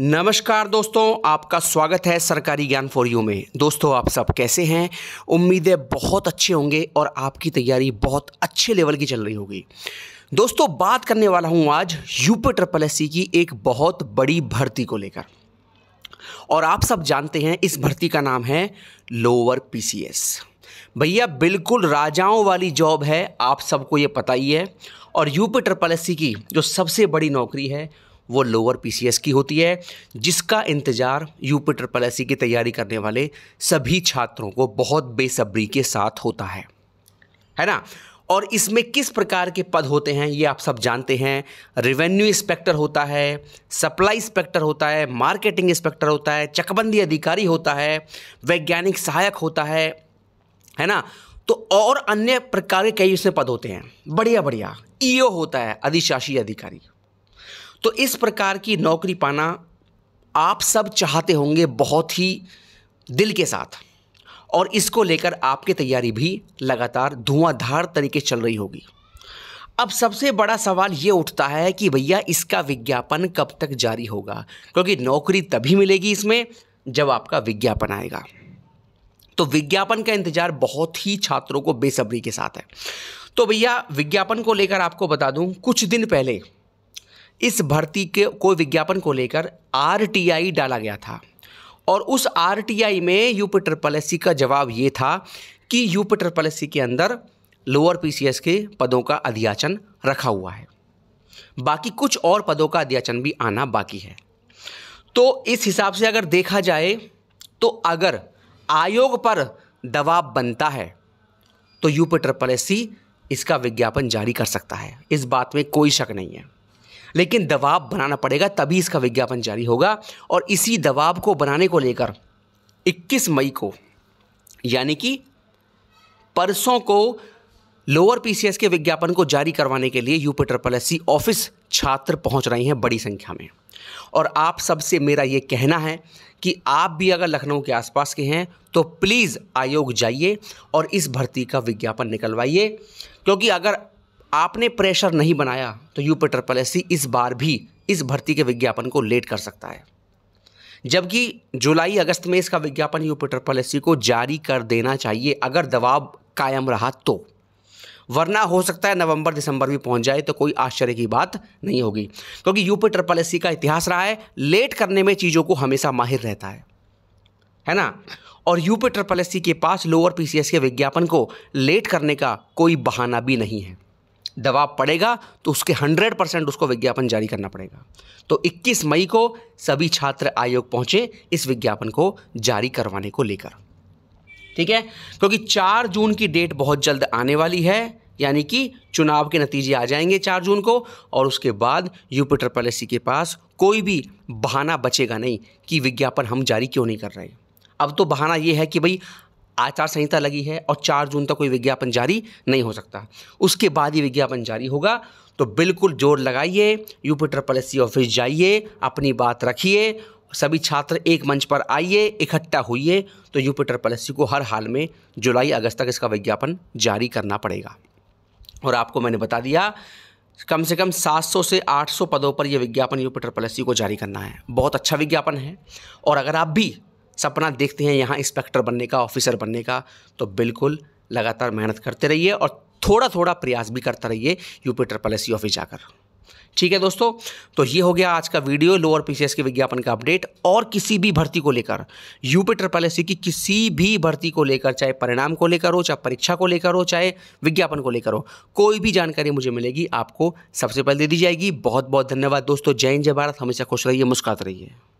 नमस्कार दोस्तों आपका स्वागत है सरकारी ज्ञान फॉर यू में दोस्तों आप सब कैसे हैं उम्मीदें बहुत अच्छे होंगे और आपकी तैयारी बहुत अच्छे लेवल की चल रही होगी दोस्तों बात करने वाला हूं आज यूपी ट्रिपल एस की एक बहुत बड़ी भर्ती को लेकर और आप सब जानते हैं इस भर्ती का नाम है लोअर पी भैया बिल्कुल राजाओं वाली जॉब है आप सबको ये पता ही है और यूपी ट्रिपल एस की जो सबसे बड़ी नौकरी है वो लोअर पी की होती है जिसका इंतज़ार यूपी ट्रिपल एस की तैयारी करने वाले सभी छात्रों को बहुत बेसब्री के साथ होता है है ना और इसमें किस प्रकार के पद होते हैं ये आप सब जानते हैं रेवेन्यू इंस्पेक्टर होता है सप्लाई इंस्पेक्टर होता है मार्केटिंग इंस्पेक्टर होता है चकबंदी अधिकारी होता है वैज्ञानिक सहायक होता है है ना तो और अन्य प्रकार के कई उसमें पद होते हैं बढ़िया बढ़िया e ईओ होता है अधिशासी अधिकारी तो इस प्रकार की नौकरी पाना आप सब चाहते होंगे बहुत ही दिल के साथ और इसको लेकर आपकी तैयारी भी लगातार धुआंधार तरीके चल रही होगी अब सबसे बड़ा सवाल ये उठता है कि भैया इसका विज्ञापन कब तक जारी होगा क्योंकि नौकरी तभी मिलेगी इसमें जब आपका विज्ञापन आएगा तो विज्ञापन का इंतजार बहुत ही छात्रों को बेसब्री के साथ है तो भैया विज्ञापन को लेकर आपको बता दूं कुछ दिन पहले इस भर्ती के को विज्ञापन को लेकर आरटीआई डाला गया था और उस आरटीआई में यूपी ट्रिपल एस का जवाब ये था कि यूपी ट्रिपल एस के अंदर लोअर पीसीएस के पदों का अध्याचन रखा हुआ है बाकी कुछ और पदों का अध्याचन भी आना बाकी है तो इस हिसाब से अगर देखा जाए तो अगर आयोग पर दबाव बनता है तो यूपी ट्रिपल एस इसका विज्ञापन जारी कर सकता है इस बात में कोई शक नहीं है लेकिन दबाव बनाना पड़ेगा तभी इसका विज्ञापन जारी होगा और इसी दबाव को बनाने को लेकर 21 मई को यानी कि परसों को लोअर पीसीएस के विज्ञापन को जारी करवाने के लिए यूपी ट्रिपल एस ऑफिस छात्र पहुंच रहे हैं बड़ी संख्या में और आप सबसे मेरा ये कहना है कि आप भी अगर लखनऊ के आसपास के हैं तो प्लीज़ आयोग जाइए और इस भर्ती का विज्ञापन निकलवाइए क्योंकि अगर आपने प्रेशर नहीं बनाया तो यूपी ट्रिपल एस इस बार भी इस भर्ती के विज्ञापन को लेट कर सकता है जबकि जुलाई अगस्त में इसका विज्ञापन यूपी ट्रिपल एस को जारी कर देना चाहिए अगर दबाव कायम रहा तो वरना हो सकता है नवंबर दिसंबर भी पहुंच जाए तो कोई आश्चर्य की बात नहीं होगी क्योंकि यूपी ट्रिपल एस का इतिहास रहा है लेट करने में चीज़ों को हमेशा माहिर रहता है है ना और यूपी ट्रिपल एस के पास लोअर पीसीएस के विज्ञापन को लेट करने का कोई बहाना भी नहीं है दबाव पड़ेगा तो उसके 100 परसेंट उसको विज्ञापन जारी करना पड़ेगा तो 21 मई को सभी छात्र आयोग पहुंचे इस विज्ञापन को जारी करवाने को लेकर ठीक है क्योंकि चार जून की डेट बहुत जल्द आने वाली है यानी कि चुनाव के नतीजे आ जाएंगे चार जून को और उसके बाद यूपिटर पॉलिसी के पास कोई भी बहाना बचेगा नहीं कि विज्ञापन हम जारी क्यों नहीं कर रहे अब तो बहाना ये है कि भाई आचार संहिता लगी है और चार जून तक कोई विज्ञापन जारी नहीं हो सकता उसके बाद ही विज्ञापन जारी होगा तो बिल्कुल जोर लगाइए यूपिटर पॉलिसी ऑफिस जाइए अपनी बात रखिए सभी छात्र एक मंच पर आइए इकट्ठा होइए तो यूपिटर पॉलिसी को हर हाल में जुलाई अगस्त तक इसका विज्ञापन जारी करना पड़ेगा और आपको मैंने बता दिया कम से कम 700 से 800 पदों पर यह विज्ञापन यूपिटर पॉलिसी को जारी करना है बहुत अच्छा विज्ञापन है और अगर आप भी सपना देखते हैं यहाँ इंस्पेक्टर बनने का ऑफिसर बनने का तो बिल्कुल लगातार मेहनत करते रहिए और थोड़ा थोड़ा प्रयास भी करता रहिए यूपी ट्रिपल एस ऑफिस जाकर ठीक है दोस्तों तो ये हो गया आज का वीडियो लोअर पी के विज्ञापन का अपडेट और किसी भी भर्ती को लेकर यूपी ट्रिपल एस की किसी भी भर्ती को लेकर चाहे परिणाम को लेकर हो चाहे परीक्षा को लेकर हो चाहे विज्ञापन को लेकर हो कोई भी जानकारी मुझे मिलेगी आपको सबसे पहले दे दी जाएगी बहुत बहुत धन्यवाद दोस्तों जय हिंद जय भारत हमेशा खुश रहिए मुस्कात रहिए